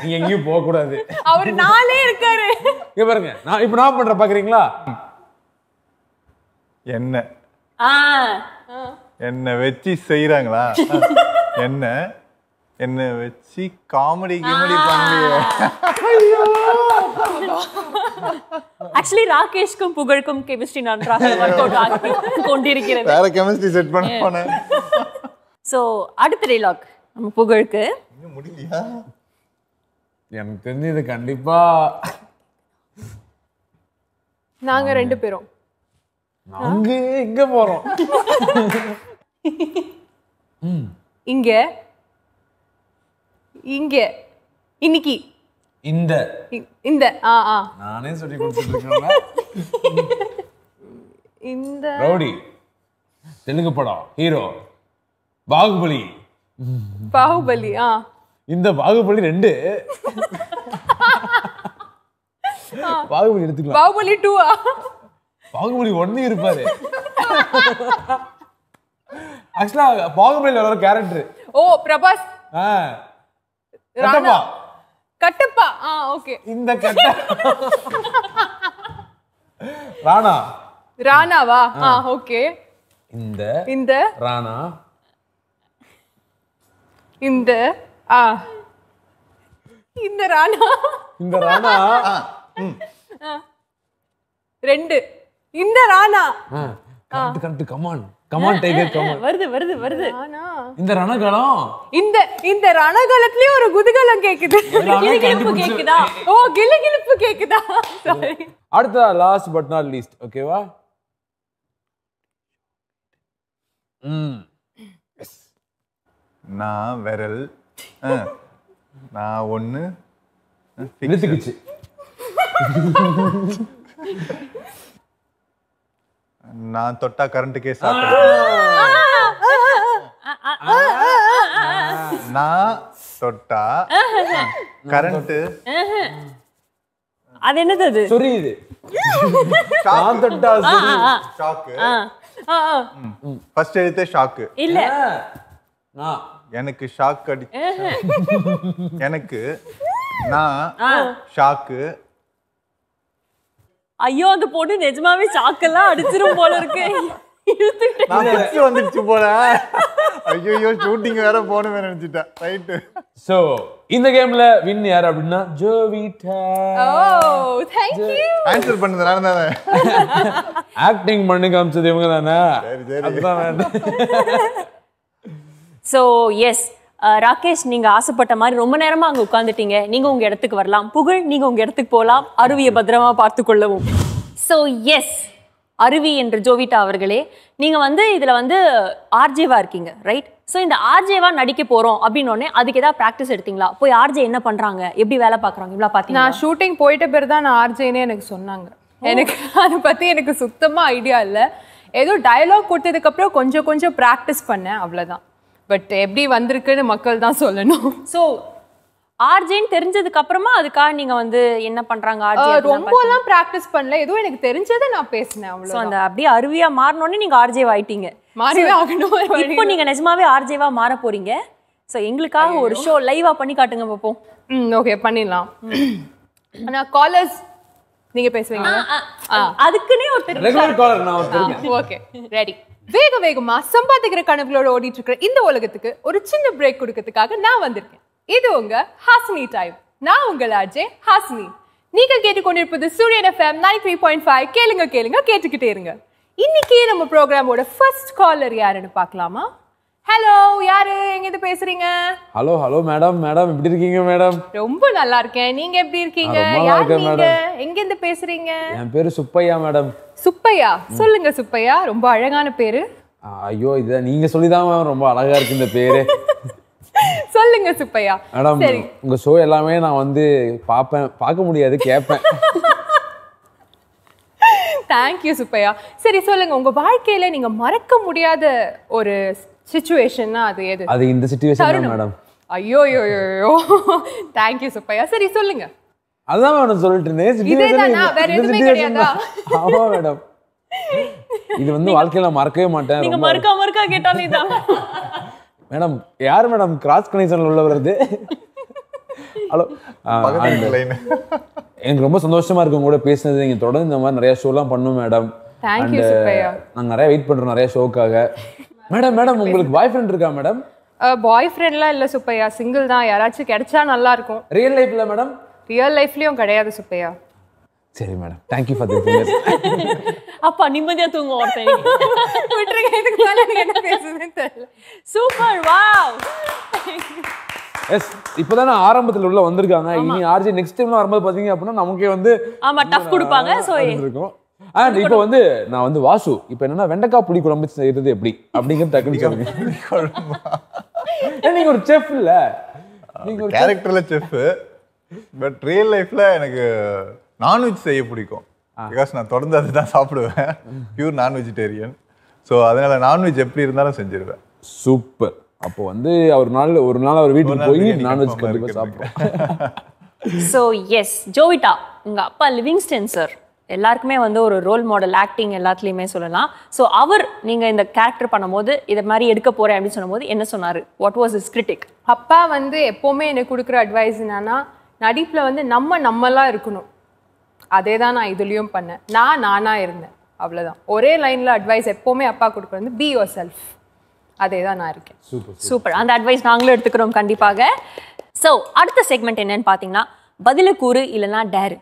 நீ எங்கேயும் போக கூடாது அவர் நாளே இருக்காரு இங்க பாருங்க நான் இப்ப நான் பண்ற பாக்குறீங்களா என்ன என்ன வச்சு செய்யறாங்களா என்ன என்ன வச்சு காமெடி கிமெடி பண்ணுவீங்க ஆக்சுவலி ராகேஷ்க்கும் புகழுக்கும் கெமிஸ்ட்ரி நன்றாக கொண்டிருக்கிறது வேற கெமிஸ்ட்ரி செட் பண்ண போனேன் ஸோ அடுத்த டைலாக் நம்ம புகழுக்கு முடியலையா எனக்கு தெரிஞ்சு இது கண்டிப்பா நாங்க ரெண்டு பேரும் நாங்க எங்க போறோம் இங்க இங்க இன்னைக்கு இந்த இந்த ஆ ஆ நானே சொல்லி கொடுத்துட்டேன் இந்த ரவுடி தெலுங்கு படம் ஹீரோ பாகுபலி பாகுபலி ஆ இந்த பாகுபலி ரெண்டு பாகுபலி எடுத்துக்கலாம் பாகுபலி டூவா பாகுபலி ஒன்னு இருப்பாரு ஆக்சுவலா பாகுபலில வர கேரக்டர் ஓ பிரபாஸ் ஆ கட்டப்பா ஆ ஓகே இந்த கட்ட ராணா ராணாவா ஆ ஓகே இந்த இந்த ராணா இந்த ஆ இந்த ராணா இந்த ராணா ரெண்டு இந்த Rana correct correct come on come on tiger come on வருது வருது வருது இந்த ரணகலம் இந்த இந்த ரணகலத்துலயே ஒரு குதுகலம் கேக்குது கிளிகிளிப்பு கேக்குதா ஓ கிளிகிளிப்பு கேக்குதா சாரி அடுத்த லாஸ்ட் பட் நாட் லீஸ்ட் ஓகேவா ம் நான் விரல் நான் ஒன்று இழுத்துக்குச்சு நான் தொட்டா கரண்ட் கேஸ் நான் தொட்டா கரண்ட் அது என்னது அது சொரியுது நான் தொட்டா ஷாக்கு ஃபர்ஸ்ட் எழுத்தே ஷாக்கு இல்ல நான் எனக்கு ஷாக் அடிச்சு எனக்கு நான் ஷாக்கு ஐயோ அந்த போட்டு நிஜமாவே சாக்கெல்லாம் அடிச்சிரும் போல இருக்கு வந்துடுச்சு போல ஐயோ ஷூட்டிங் வேற போகணுமே நினைச்சிட்டேன் ரைட்டு சோ இந்த கேம்ல வின் யார் அப்படின்னா ஜோவிட்டா ஆன்சர் பண்ணதுனால தானே ஆக்டிங் பண்ணி காமிச்சது இவங்க தானே சரி அதுதான் வேண்டாம் ஸோ எஸ் ராகேஷ் நீங்கள் ஆசைப்பட்ட மாதிரி ரொம்ப நேரமாக அங்கே உட்காந்துட்டீங்க நீங்கள் உங்கள் இடத்துக்கு வரலாம் புகழ் நீங்கள் உங்கள் இடத்துக்கு போகலாம் அருவியை பத்திரமா பார்த்து கொள்ளவும் ஸோ எஸ் அருவி என்று ஜோவிட்டா அவர்களே நீங்கள் வந்து இதில் வந்து ஆர்ஜேவா இருக்கீங்க ரைட் ஸோ இந்த ஆர்ஜேவா நடிக்க போகிறோம் அப்படின்னு அதுக்கு ஏதாவது ப்ராக்டிஸ் எடுத்தீங்களா போய் ஆர்ஜே என்ன பண்ணுறாங்க எப்படி வேலை பார்க்குறாங்க இவ்வளோ பார்த்தீங்க நான் ஷூட்டிங் போயிட்ட பேர் தான் நான் ஆர்ஜேனே எனக்கு சொன்னாங்க எனக்கு அதை பற்றி எனக்கு சுத்தமாக ஐடியா இல்லை ஏதோ டயலாக் கொடுத்ததுக்கப்புறம் கொஞ்சம் கொஞ்சம் ப்ராக்டிஸ் பண்ணேன் அவ்வளோதான் பட் எப்படி வந்திருக்குன்னு மக்கள் தான் சொல்லணும் ஸோ ஆர்ஜின்னு தெரிஞ்சதுக்கு அப்புறமா அதுக்காக நீங்க வந்து என்ன பண்றாங்க எல்லாம் பிராக்டிஸ் பண்ணல ஏதோ எனக்கு தெரிஞ்சதை நான் பேசினேன் அவ்வளோ அந்த அப்படியே அருவியா மாறணும்னு நீங்க ஆர்ஜே ஆயிட்டீங்க மாறிவே ஆகணும் இப்போ நீங்க நிஜமாவே ஆர்ஜேவா மாற போறீங்க ஸோ எங்களுக்காக ஒரு ஷோ லைவா பண்ணி காட்டுங்க பார்ப்போம் ம் ஓகே பண்ணிடலாம் ஆனால் காலர்ஸ் நீங்க பேசுவீங்க அதுக்குன்னே ஒருத்தர் ஓகே ரெடி வேக வேகமா சம்பாதிக்கிற கனவுகளோட ஓடிட்டு இருக்கிற இந்த உலகத்துக்கு ஒரு சின்ன பிரேக் கொடுக்கறதுக்காக நான் வந்திருக்கேன் இது உங்க ஹாசினி டைம் நான் உங்கள் அஜய் ஹாசினி நீங்கள் கேட்டுக்கொண்டிருப்பது Suryan FM nine three point five கேளுங்க கேளுங்க கேட்டுக்கிட்டே இருங்க இன்னைக்கு நம்ம ப்ரோக்ராமோட ஃபர்ஸ்ட் காலர் யாருன்னு பார்க்கலாமா ஹலோ யாரு எங்கிட்டு பேசுறீங்க ஹலோ ஹலோ மேடம் மேடம் எப்படி இருக்கீங்க மேடம் ரொம்ப நல்லா இருக்கேன் நீங்க எப்படி இருக்கீங்க யார் நீங்க எங்க இருந்து பேசுறீங்க என் பேரு சுப்பையா மேடம் சுப்பையா சொல்லுங்க சுப்பையா ரொம்ப அழகான பேரு ஐயோ இத நீங்க சொல்லிதான் ரொம்ப அழகா இருக்கு இந்த பேரு சொல்லுங்க சுப்பையா மேடம் உங்க ஷோ எல்லாமே நான் வந்து பாப்பேன் பார்க்க முடியாது கேட்பேன் தேங்க்யூ சுப்பையா சரி சொல்லுங்க உங்க வாழ்க்கையில நீங்க மறக்க முடியாத ஒரு சுச்சுவேஷன்னா அது எது அது இந்த சுச்சுவேஷன் மேடம் ஐயோ ஐயோ ஐயோ தேங்க்யூ சுப்பையா சரி சொல்லுங்க அதுதான் மேடம் சொல்லிட்டு இருந்தேன் ஆமா மேடம் இது வந்து வாழ்க்கையில மறக்கவே மாட்டேன் நீங்க மறக்க மறக்க கேட்டாலே தான் மேடம் யார் மேடம் கிராஸ் கனெக்ஷன்ல உள்ள வருது ஹலோ எனக்கு ரொம்ப சந்தோஷமா இருக்கு உங்க கூட பேசினது நீங்க தொடர்ந்து இந்த மாதிரி நிறைய ஷோலாம் பண்ணும் மேடம் நாங்க நிறைய வெயிட் பண்றோம் நிறைய ஷோக்காக மேடம் மேடம் உங்களுக்கு பாய் ஃப்ரெண்ட் இருக்கா மேடம் பாய் ஃப்ரெண்ட்லாம் இல்லை சுப்பையா சிங்கிள் தான் யாராச்சும் கிடைச்சா நல்லா இருக்கும் ரியல் லைஃப்ல மேடம் ரியல் லைஃப்லயும் கிடையாது சுப்பையா சரி மேடம் தேங்க்யூ ஃபார் திஸ் அப்பா நிம்மதியா தூங்க ஒருத்தங்க விட்டுருங்க இதுக்கு மேல என்ன பேசுறேன்னு தெரியல சூப்பர் வாவ் எஸ் இப்போதான் ஆரம்பத்தில் உள்ள வந்திருக்காங்க இனி ஆர்ஜி நெக்ஸ்ட் டைம்ல வரும்போது பாத்தீங்க அப்படின்னா நமக்கே வந்து ஆமா டஃப் கொடுப்பாங்க சோ இருக்கும் அண்ட் இப்போ வந்து நான் வந்து வாசு இப்போ என்னன்னா வெண்டைக்காய் புளி குழம்பு செய்யறது எப்படி அப்படிங்கிறது டக்குனு சொல்லுங்க நீங்க ஒரு செஃப் இல்ல நீங்க ஒரு கேரக்டர்ல செஃப் பட் ரியல் லைஃப்ல எனக்கு நான்வெஜ் செய்ய பிடிக்கும் பிகாஸ் நான் தொடர்ந்து தான் சாப்பிடுவேன் பியூர் நான் வெஜிடேரியன் ஸோ அதனால நான்வெஜ் எப்படி இருந்தாலும் செஞ்சிருவேன் சூப்பர் அப்போ வந்து ஒரு நாள் ஒரு நாள் அவர் வீட்டுக்கு போய் நான்வெஜ் கண்டிப்பாக சாப்பிடுவோம் ஸோ எஸ் ஜோவிட்டா உங்க அப்பா லிவிங்ஸ்டன் சார் எல்லாருக்குமே வந்து ஒரு ரோல் மாடல் ஆக்டிங் எல்லாத்துலேயுமே சொல்லலாம் ஸோ அவர் நீங்கள் இந்த கேரக்டர் பண்ணும்போது இதை மாதிரி எடுக்க போகிறேன் அப்படின்னு சொன்னபோது என்ன சொன்னார் வாட் வாஸ் இஸ் கிரிட்டிக் அப்பா வந்து எப்போவுமே எனக்கு கொடுக்குற அட்வைஸ் என்னன்னா நடிப்பில் வந்து நம்ம நம்மளாக இருக்கணும் அதே தான் நான் இதுலேயும் பண்ணேன் நான் நானாக இருந்தேன் அவ்வளோதான் ஒரே லைனில் அட்வைஸ் எப்போவுமே அப்பா கொடுக்குறது வந்து பி யோர் செல்ஃப் அதே தான் நான் இருக்கேன் சூப்பர் அந்த அட்வைஸ் நாங்களும் எடுத்துக்கிறோம் கண்டிப்பாக ஸோ அடுத்த செக்மெண்ட் என்னன்னு பார்த்தீங்கன்னா பதிலுக்கூறு இல்லைன்னா டேரு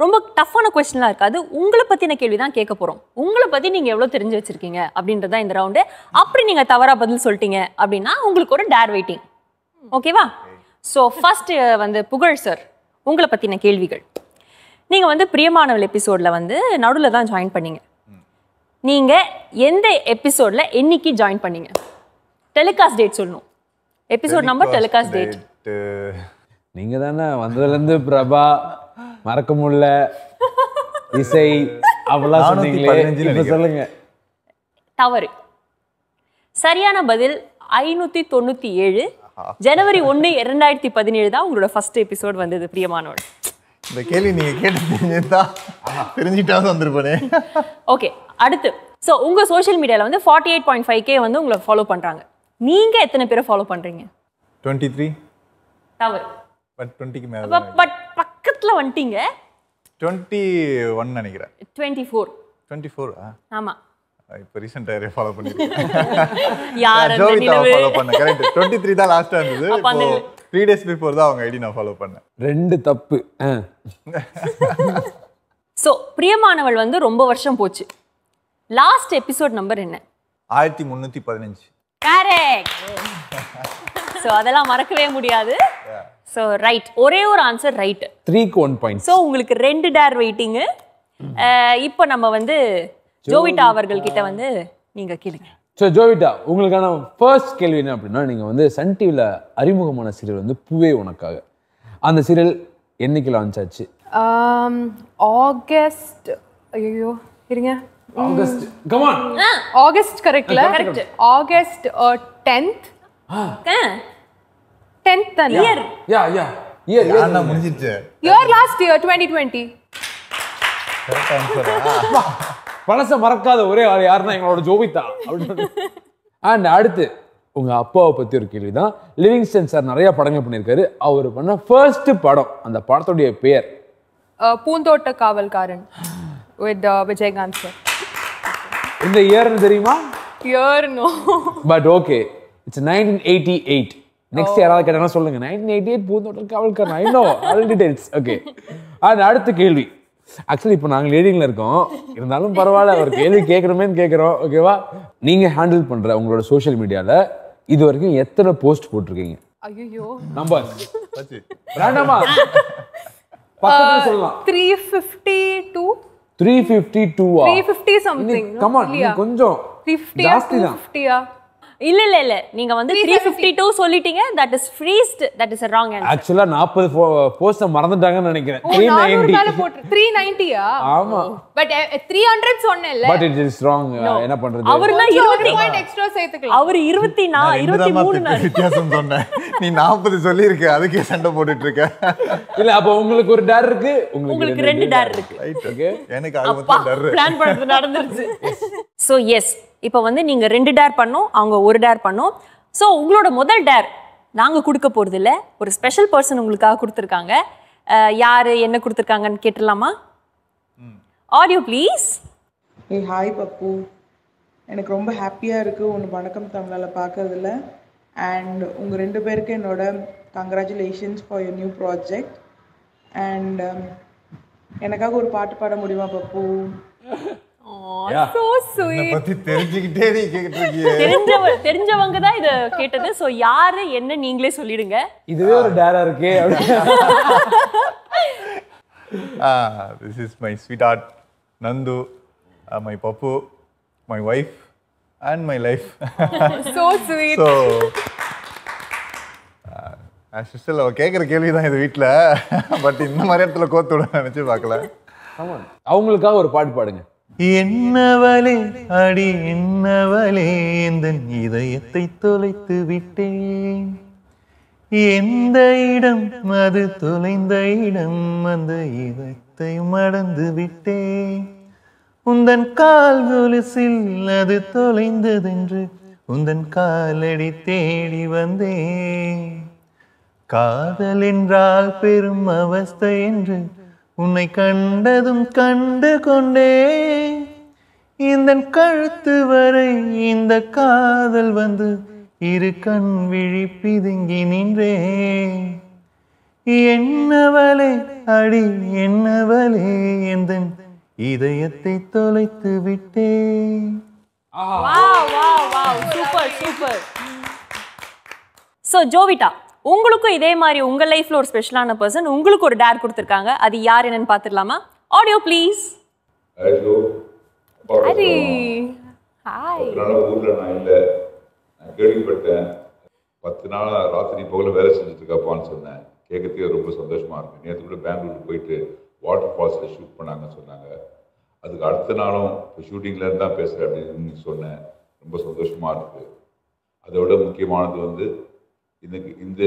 ரொம்ப டஃப்பான கொஸ்டின்லாம் இருக்காது உங்களை பற்றின கேள்வி தான் கேட்க போகிறோம் உங்களை பற்றி நீங்கள் எவ்வளோ தெரிஞ்சு வச்சுருக்கீங்க அப்படின்றது தான் இந்த ரவுண்டு அப்படி நீங்கள் தவறாக பதில் சொல்லிட்டீங்க அப்படின்னா உங்களுக்கு ஒரு டேர் வெயிட்டிங் ஓகேவா ஸோ ஃபர்ஸ்ட் வந்து புகழ் சார் உங்களை பற்றின கேள்விகள் நீங்கள் வந்து பிரியமானவள் எபிசோடில் வந்து நடுவில் தான் ஜாயின் பண்ணீங்க நீங்கள் எந்த எபிசோடில் என்னைக்கு ஜாயின் பண்ணீங்க டெலிகாஸ்ட் டேட் சொல்லணும் எபிசோட் நம்பர் டெலிகாஸ்ட் டேட் நீங்கள் தானே வந்ததுலேருந்து பிரபா மறக்க முடியல இசை அவெல்லாம் சொன்னீங்களே சொல்லுங்க தவறு சரியான பதில் ஐநூத்தி தொண்ணூத்தி ஏழு ஜனவரி ஒண்ணு இரண்டாயிரத்தி பதினேழு தான் உங்களோட ஃபர்ஸ்ட் எபிசோட் வந்தது பிரியமானோட இந்த கேள்வி நீங்க கேட்டு தெரிஞ்சுட்டாவது வந்திருப்பனே ஓகே அடுத்து ஸோ உங்க சோஷியல் மீடியால வந்து forty eight point five K வந்து உங்களை ஃபாலோ பண்றாங்க நீங்க எத்தனை பேரை ஃபாலோ பண்றீங்க டுவெண்ட்டி த்ரீ தவறு பட் டுவெண்ட்டிக்கு மேலே பட் பக்கத்தில் வந்துட்டீங்க டுவெண்ட்டி ஒன் நினைக்கிறேன் டுவெண்ட்டி ஃபோர் டுவெண்ட்டி ஃபோர் ஆமாம் இப்போ ரீசெண்டாக ஃபாலோ பண்ணிருக்கேன் யார் ஃபாலோ பண்ணேன் கரெக்ட் டுவெண்ட்டி த்ரீ தான் லாஸ்ட்டாக இருந்தது த்ரீ டேஸ் பிஃபோர் தான் அவங்க ஐடி நான் ஃபாலோ பண்ணேன் ரெண்டு தப்பு ஸோ பிரியமானவள் வந்து ரொம்ப வருஷம் போச்சு லாஸ்ட் எபிசோட் நம்பர் என்ன ஆயிரத்தி முந்நூற்றி பதினஞ்சு கரெக்ட் ஸோ அதெல்லாம் மறக்கவே முடியாது ஸோ ரைட் ஒரே ஒரு ஆன்சர் ரைட் த்ரீக்கு ஒன் பாயிண்ட் ஸோ உங்களுக்கு ரெண்டு டேர் mm-hmm. வெயிட்டிங்கு இப்போ நம்ம வந்து ஜோவிட்டா அவர்கள் கிட்ட வந்து நீங்க கேளுங்க ஸோ ஜோவிட்டா உங்களுக்கான ஃபர்ஸ்ட் கேள்வி என்ன அப்படின்னா நீங்கள் வந்து சன் டிவியில் அறிமுகமான சீரியல் வந்து பூவே உனக்காக அந்த சீரியல் என்னைக்கு லான்ச் ஆச்சு ஆகஸ்ட் um, ஐயோ இருங்க ஆகஸ்ட் கமான் ஆகஸ்ட் கரெக்ட்ல கரெக்ட் ஆகஸ்ட் டென்த் டென்த் தானே இயர் யா யா இயர் நான் தான் முடிஞ்சிருச்சு your last year 2020 correct answer மறக்காத ஒரே ஆள் யாருன்னா எங்களோட ஜோபிதா அண்ட் அடுத்து உங்கள் அப்பாவை பற்றி ஒரு கேள்வி தான் லிவிங்ஸ்டன் சார் நிறைய படங்கள் பண்ணியிருக்காரு அவர் பண்ண ஃபர்ஸ்ட் படம் அந்த படத்துடைய பெயர் பூந்தோட்ட காவல்காரன் வித் விஜயகாந்த் சார் இந்த இயர்னு தெரியுமா year no but okay it's nineteen eighty eight next oh. யாராவது கேட்டால் சொல்லுங்க நைன்டீன் எயிட்டி எயிட் பூந்தோட்டல் காவல்காரன் ஐ நோ டீடைல்ஸ் ஓகே அது அடுத்த கேள்வி ஆக்சுவலி இப்போ நாங்கள் லீடிங்கில் இருக்கோம் இருந்தாலும் பரவாயில்ல ஒரு கேள்வி கேட்குறோமேன்னு கேட்குறோம் ஓகேவா நீங்கள் ஹேண்டில் பண்ணுற உங்களோட சோஷியல் மீடியாவில் இது வரைக்கும் எத்தனை போஸ்ட் போட்டிருக்கீங்க ஐயோ நம்பர் ரேண்டமா பக்கத்துல சொல்லலாம் 352 352 350 சம்திங் கமான் கொஞ்சம் 350 ஜாஸ்தி தான் 350 இல்ல இல்ல இல்ல நீங்க வந்து 352 சொல்லிட்டீங்க that is first that is wrong answer ஆக்சுவலா 40 போஸ்ட் மறந்துட்டாங்கன்னு நினைக்கிறேன் 390 போட்டு 390யா ஆமா பட் 300 eh, eh, சொன்னேன்ல பட் இட் இஸ் ராங் என்ன பண்றது அவர் தான் 20 பாயிண்ட் எக்ஸ்ட்ரா சேர்த்துக்கலாம் அவர் 20 நான் 23 நான் வித்தியாசம் சொன்னேன் நீ 40 சொல்லி இருக்க அதுக்கே சண்டை போட்டுட்டு இருக்க இல்ல அப்ப உங்களுக்கு ஒரு டர் இருக்கு உங்களுக்கு ரெண்டு டர் இருக்கு ரைட் ஓகே எனக்கு அது மட்டும் டர் பிளான் பண்றது நடந்துருச்சு ஸோ எஸ் இப்போ வந்து நீங்கள் ரெண்டு டேர் பண்ணோம் அவங்க ஒரு டேர் பண்ணோம் ஸோ உங்களோட முதல் டேர் நாங்கள் கொடுக்க போகிறது இல்லை ஒரு ஸ்பெஷல் பர்சன் உங்களுக்காக கொடுத்துருக்காங்க யார் என்ன கொடுத்துருக்காங்கன்னு கேட்டுடலாமா ஆடியோ ப்ளீஸ் ஏ ஹாய் பப்பு எனக்கு ரொம்ப ஹாப்பியாக இருக்குது ஒன்று வணக்கம் தமிழால் பார்க்குறதுல அண்ட் உங்கள் ரெண்டு பேருக்கு என்னோட congratulations for your new project and எனக்காக ஒரு பாட்டு பாட முடியுமா பப்பு தெரிஞ்சவங்க தான் கேட்டது நீங்களே இதுவே ஒரு டேரா this is my sweet Nandhu my Pappu my wife and my life இது வீட்டில் பட் இந்த மாதிரி இடத்துல கோத்து நினச்சி பார்க்கல அவங்களுக்காக ஒரு பாட்டு பாடுங்க என்னவளே அடி என்னவளே இந்த இதயத்தை தொலைத்து விட்டேன் எந்த இடம் அது தொலைந்த இடம் அந்த இதயத்தை மடந்து விட்டேன் உந்தன் கால் கொலுசில் அது தொலைந்ததென்று உந்தன் காலடி தேடி வந்தேன் காதல் என்றால் பெரும் அவஸ்தை என்று உன்னை கண்டதும் கண்டு கொண்டேன் இந்த கழுத்து வரை இந்த காதல் வந்து இரு கண் விழி பிதுங்கி நின்றே என்னவளே அடி என்னவளே எந்த இதயத்தை தொலைத்து விட்டே சூப்பர் சூப்பர் ஸோ ஜோவிட்டா உங்களுக்கும் இதே மாதிரி உங்கள் லைஃப்பில் ஒரு ஸ்பெஷலான பர்சன் உங்களுக்கு ஒரு டேர் கொடுத்துருக்காங்க அது யார் என்னன்னு பார்த்துடலாமா ஆடியோ ப்ளீஸ் ஹரி ஹாய் நாள் ஊரில் நான் இல்லை நான் கேள்விப்பட்டேன் பத்து நாள் ராத்திரி பகல வேலை செஞ்சுட்டு இருக்காப்பான்னு சொன்னேன் கேட்கறதுக்கு ரொம்ப சந்தோஷமாக இருக்குது நேற்று கூட பெங்களூர் போயிட்டு வாட்டர் ஃபால்ஸில் ஷூட் பண்ணாங்கன்னு சொன்னாங்க அதுக்கு அடுத்த நாளும் இப்போ ஷூட்டிங்கில் தான் பேசுகிறேன் அப்படின்னு சொன்னேன் ரொம்ப சந்தோஷமாக இருக்குது அதோட முக்கியமானது வந்து இன்னைக்கு இந்த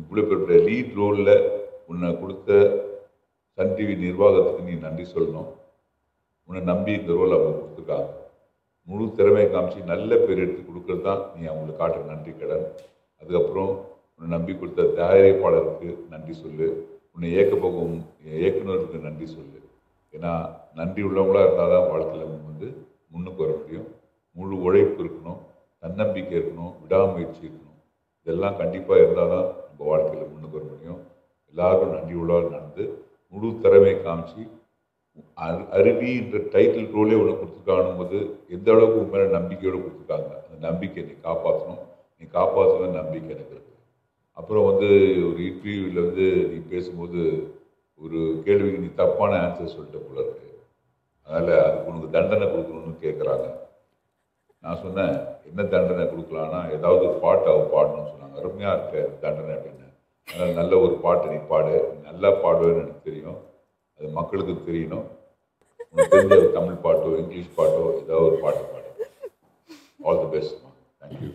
இவ்வளோ லீட் ரோலில் உன்னை கொடுத்த சன் டிவி நிர்வாகத்துக்கு நீ நன்றி சொல்லணும் உன்னை நம்பி இந்த ரோல் அவங்க கொடுத்துருக்காங்க முழு திறமையை காமிச்சு நல்ல பேர் எடுத்து கொடுக்குறது தான் நீ அவங்களுக்கு காட்டுற நன்றி கடன் அதுக்கப்புறம் உன்னை நம்பி கொடுத்த தயாரிப்பாளருக்கு நன்றி சொல்லு உன்னை ஏக்க போகும் இயக்குநருக்கு நன்றி சொல்லு ஏன்னா நன்றி உள்ளவங்களாக இருந்தால் தான் வாழ்க்கையில் வந்து முன்னுக்கு வர முடியும் முழு உழைப்பு இருக்கணும் தன்னம்பிக்கை இருக்கணும் விடாமுயற்சி இருக்கணும் இதெல்லாம் கண்டிப்பாக இருந்தால் தான் நம்ம வாழ்க்கையில் முன்னுக்கு வர முடியும் எல்லாருக்கும் நன்றி உள்ளால் நடந்து முழு திறமையை காமிச்சு அருவி என்ற டைட்டில் ரோலே உனக்கு கொடுத்துருக்கானும் போது எந்த அளவுக்கு உன் மேலே நம்பிக்கையோடு கொடுத்துருக்காங்க அந்த நம்பிக்கை நீ காப்பாற்றணும் நீ காப்பாற்றணும் நம்பிக்கை எனக்கு இருக்குது அப்புறம் வந்து ஒரு இன்டர்வியூவில் வந்து நீ பேசும்போது ஒரு கேள்விக்கு நீ தப்பான ஆன்சர் சொல்லிட்ட போல இருக்கு அதனால் அதுக்கு உனக்கு தண்டனை கொடுக்கணும்னு கேட்குறாங்க நான் சொன்னேன் என்ன தண்டனை கொடுக்கலான்னா ஏதாவது ஒரு பாட்டு அவள் பாடணும்னு சொன்னாங்க அருமையாக இருக்க தண்டனை அப்படின்னு அதனால் நல்ல ஒரு பாட்டு நீ பாடு நல்லா பாடுவேன்னு எனக்கு தெரியும் அது மக்களுக்கு தெரியணும் தெரிஞ்ச தமிழ் பாட்டோ இங்கிலீஷ் பாட்டோ ஏதாவது ஒரு பாட்டு பாடு all the best thank you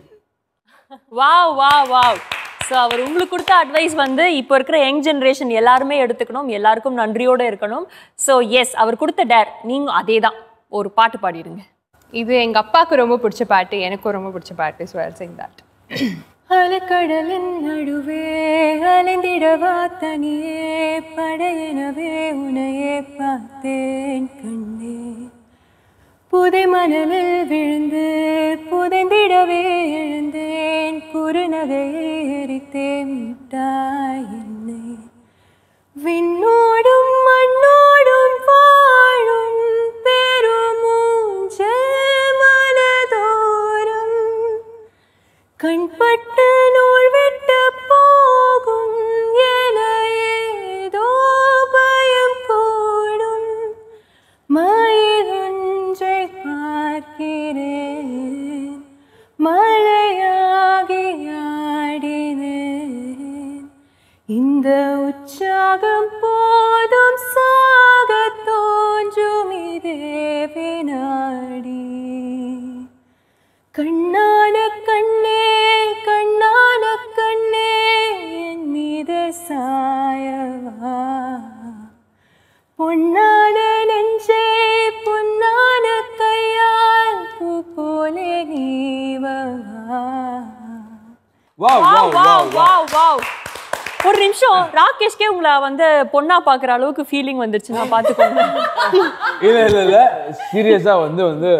wow wow wow so அவர் உங்களுக்கு கொடுத்த அட்வைஸ் வந்து இப்போ இருக்கிற யங் ஜென்ரேஷன் எல்லாருமே எடுத்துக்கணும் எல்லாருக்கும் நன்றியோடு இருக்கணும் ஸோ எஸ் அவர் கொடுத்த டேர் நீங்கள் அதே தான் ஒரு பாட்டு பாடிடுங்க இது எங்கள் அப்பாவுக்கு ரொம்ப பிடிச்ச பாட்டு எனக்கும் ரொம்ப பிடிச்ச பாட்டு ஸோ ஆர் சிங் தட் அலைக்கடலின் நடுவே அலைந்திடவா தனியே படையினவே உனையே பார்த்தேன் கண்ணே புதை மணலில் விழுந்து புதைந்திடவே எழுந்தேன் குறுநகையை எரித்தே மீட்டாய் என்னை விண்ணோடும் மண்ணோடும் வாழும் பெரும் கண்பட்ட நூல் வெட்ட ராகேஷ்கே உங்களை வந்து பொண்ணா பாக்குற அளவுக்கு ஃபீலிங் நான் பாத்துக்கோங்க இல்ல இல்ல இல்ல சீரியஸா வந்து வந்து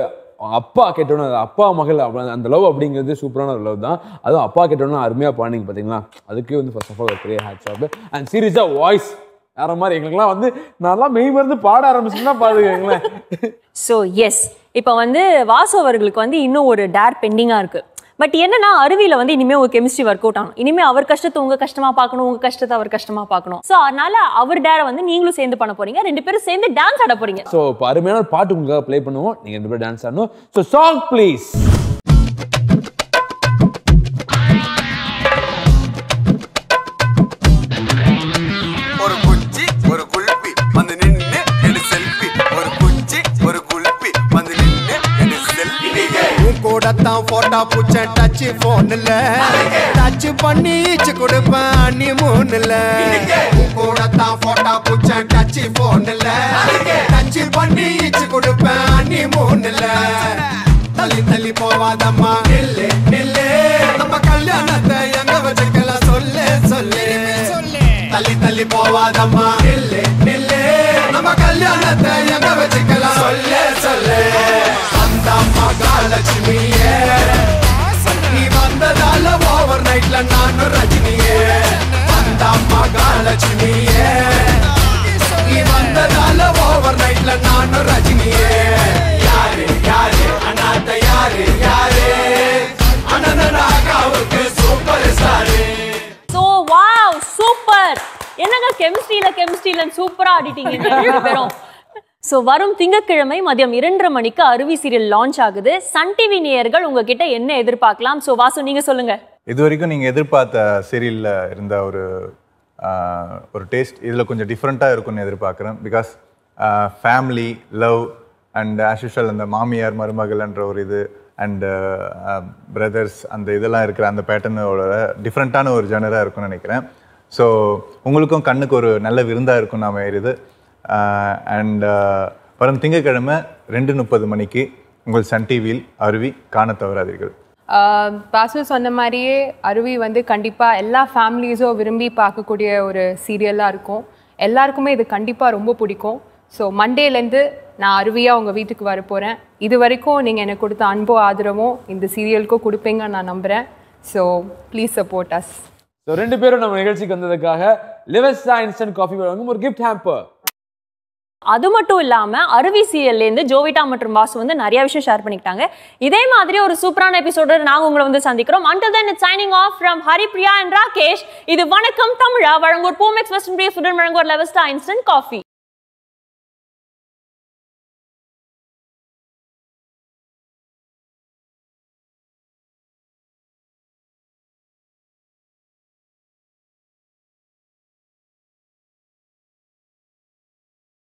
அப்பா கேட்டோன்னு அப்பா மகள் அந்த லவ் அப்படிங்கிறது சூப்பரான ஒரு லவ் தான் அதுவும் அப்பா கேட்டோன்னா அருமையாக பாண்டிங்க பார்த்தீங்களா அதுக்கே வந்து ஃபர்ஸ்ட் ஆஃப் ஆல் பெரிய ஹேட்ஸ் ஆஃப் அண்ட் சீரியஸாக வாய்ஸ் வேற மாதிரி எங்களுக்குலாம் வந்து நல்லா மெய் மருந்து பாட ஆரம்பிச்சுன்னா பாருங்க ஸோ எஸ் இப்போ வந்து வாசு அவர்களுக்கு வந்து இன்னும் ஒரு டேர் பெண்டிங்காக இருக்குது பட் என்னன்னா அருவியில் வந்து இனிமேல் ஒரு கெமிஸ்ட்ரி ஒர்க் அவுட் ஆகும் இனிமேல் அவர் கஷ்டத்தை உங்கள் கஷ்டமா பார்க்கணும் உங்கள் கஷ்டத்தை அவர் கஷ்டமா பார்க்கணும் ஸோ அதனால அவர் டேரை வந்து நீங்களும் சேர்ந்து பண்ண போறீங்க ரெண்டு பேரும் சேர்ந்து டான்ஸ் ஆட போறீங்க ஸோ அருமையான பாட்டு உங்களுக்காக ப்ளே பண்ணுவோம் நீங்கள் ரெண்டு பேரும் டான்ஸ் ஆடணும் ஸோ சாங் ப்ளீஸ் சத்தம் போட்டா பூச்சேன் டச் போன்ல டச் பண்ணி ஈச்சு கொடுப்பேன் அண்ணி மூணுல கூட தான் போட்டா பூச்சேன் டச்சு போன்ல டச்சு பண்ணி ஈச்சு கொடுப்பேன் அண்ணி மூணுல தள்ளி தள்ளி போவாதம்மா நம்ம கல்யாணத்தை எங்க வச்சுக்கல சொல்லு சொல்லு தள்ளி தள்ளி போவாதம்மா நம்ம கல்யாணத்தை எங்க சொல்லு சொல்லு அந்த நானும் ரஜினியே வந்தா மகாலட்சுமியே நீ வந்ததால ஓவர் நைட்ல நானும் ரஜினியே யாரு யாரு அனாத்த யாரு யாரு அனந்தனாகாவுக்கு super star so wow super என்னங்க கெமிஸ்ட்ரியில கெமிஸ்ட்ரியில சூப்பரா ஆடிட்டீங்க ரெண்டு பேரும் ஸோ வரும் திங்கக்கிழமை மதியம் இரண்டரை மணிக்கு அருவி சீரியல் லான்ச் ஆகுது சன் டிவி நேயர்கள் உங்ககிட்ட என்ன எதிர்பார்க்கலாம் ஸோ வாசு நீங்கள் சொல்லுங்க இது வரைக்கும் நீங்கள் எதிர்பார்த்த சீரியலில் இருந்த ஒரு ஒரு டேஸ்ட் இதில் கொஞ்சம் டிஃப்ரெண்ட்டாக இருக்கும்னு எதிர்பார்க்குறேன் பிகாஸ் ஃபேமிலி லவ் அண்ட் ஆஷிஷல் அந்த மாமியார் மருமகள்ன்ற ஒரு இது அண்டு பிரதர்ஸ் அந்த இதெல்லாம் இருக்கிற அந்த பேட்டர்னோட டிஃப்ரெண்ட்டான ஒரு ஜெனராக இருக்கும்னு நினைக்கிறேன் ஸோ உங்களுக்கும் கண்ணுக்கு ஒரு நல்ல விருந்தாக இருக்கும்னு நான் இது அண்ட் வரும் திங்கக்கிழமை ரெண்டு முப்பது மணிக்கு உங்கள் சன் டிவியில் அருவி காண தவறாதீர்கள் பாசு சொன்ன மாதிரியே அருவி வந்து கண்டிப்பாக எல்லா ஃபேமிலிஸும் விரும்பி பார்க்கக்கூடிய ஒரு சீரியலாக இருக்கும் எல்லாருக்குமே இது கண்டிப்பாக ரொம்ப பிடிக்கும் ஸோ மண்டேலேருந்து நான் அருவியாக உங்கள் வீட்டுக்கு வர போகிறேன் இது வரைக்கும் நீங்கள் எனக்கு கொடுத்த அன்போ ஆதரவும் இந்த சீரியலுக்கும் கொடுப்பீங்கன்னு நான் நம்புகிறேன் so please support us so ரெண்டு பேரும் நம்ம நிகழ்ச்சிக்கு வந்ததுக்காக லிவஸ்டா இன்ஸ்டன்ட் காஃபி வழங்கும் ஒரு கிஃப்ட் ஹேம்பர் அது மட்டும் இல்லாமல் அருவி சீரியல்லேருந்து ஜோவிட்டா மற்றும் வாசு வந்து நிறைய விஷயம் ஷேர் பண்ணிக்கிட்டாங்க இதே மாதிரி ஒரு சூப்பரான எபிசோட நாங்கள் உங்களை வந்து சந்திக்கிறோம் under then it signing off from Haripriya and Rakesh இது வணக்கம் தமிழா வழங்கூர் பூமெக்ஸ் வெஸ்டர்ன் பிரியஸ் உடன் வழங்கூர் லெவஸ்டா இன்ஸ்டன்ட் காஃபி